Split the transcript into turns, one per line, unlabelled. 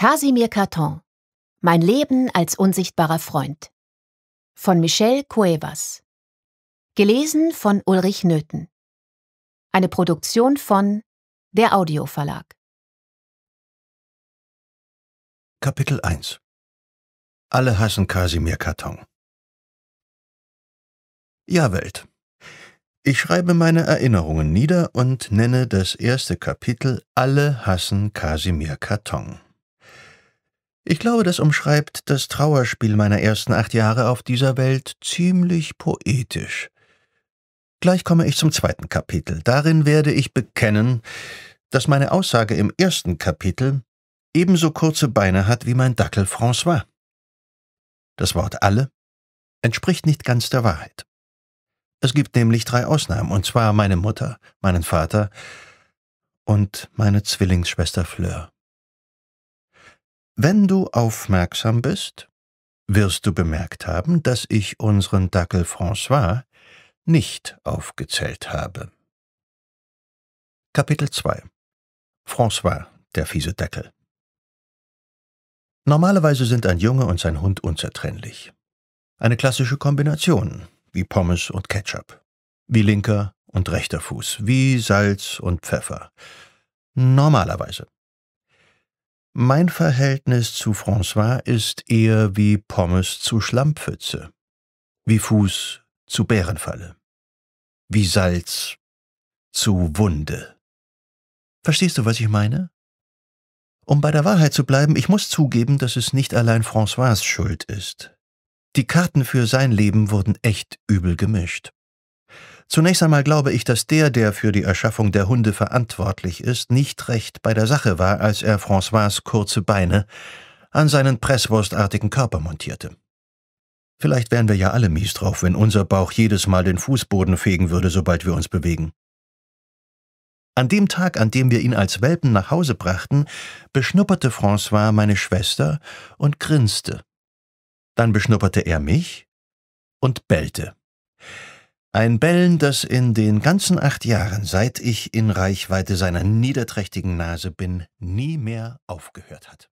Casimir Carton Mein Leben als unsichtbarer Freund von Michel Cuevas Gelesen von Ulrich Nöthen Eine Produktion von Der Audioverlag Kapitel 1 Alle hassen Casimir Carton
Ja, Welt. Ich schreibe meine Erinnerungen nieder und nenne das erste Kapitel Alle hassen Casimir Carton. Ich glaube, das umschreibt das Trauerspiel meiner ersten acht Jahre auf dieser Welt ziemlich poetisch. Gleich komme ich zum zweiten Kapitel. Darin werde ich bekennen, dass meine Aussage im ersten Kapitel ebenso kurze Beine hat wie mein Dackel François. Das Wort alle entspricht nicht ganz der Wahrheit. Es gibt nämlich drei Ausnahmen, und zwar meine Mutter, meinen Vater und meine Zwillingsschwester Fleur. Wenn du aufmerksam bist, wirst du bemerkt haben, dass ich unseren Dackel François nicht aufgezählt habe. Kapitel 2 François, der fiese Dackel Normalerweise sind ein Junge und sein Hund unzertrennlich. Eine klassische Kombination, wie Pommes und Ketchup, wie linker und rechter Fuß, wie Salz und Pfeffer. Normalerweise. Mein Verhältnis zu François ist eher wie Pommes zu Schlammpfütze, wie Fuß zu Bärenfalle, wie Salz zu Wunde. Verstehst du, was ich meine? Um bei der Wahrheit zu bleiben, ich muss zugeben, dass es nicht allein François Schuld ist. Die Karten für sein Leben wurden echt übel gemischt. Zunächst einmal glaube ich, dass der, der für die Erschaffung der Hunde verantwortlich ist, nicht recht bei der Sache war, als er François' kurze Beine an seinen presswurstartigen Körper montierte. Vielleicht wären wir ja alle mies drauf, wenn unser Bauch jedes Mal den Fußboden fegen würde, sobald wir uns bewegen. An dem Tag, an dem wir ihn als Welpen nach Hause brachten, beschnupperte François meine Schwester und grinste. Dann beschnupperte er mich und bellte. Ein Bellen, das in den ganzen acht Jahren, seit ich in Reichweite seiner niederträchtigen Nase bin, nie mehr aufgehört hat.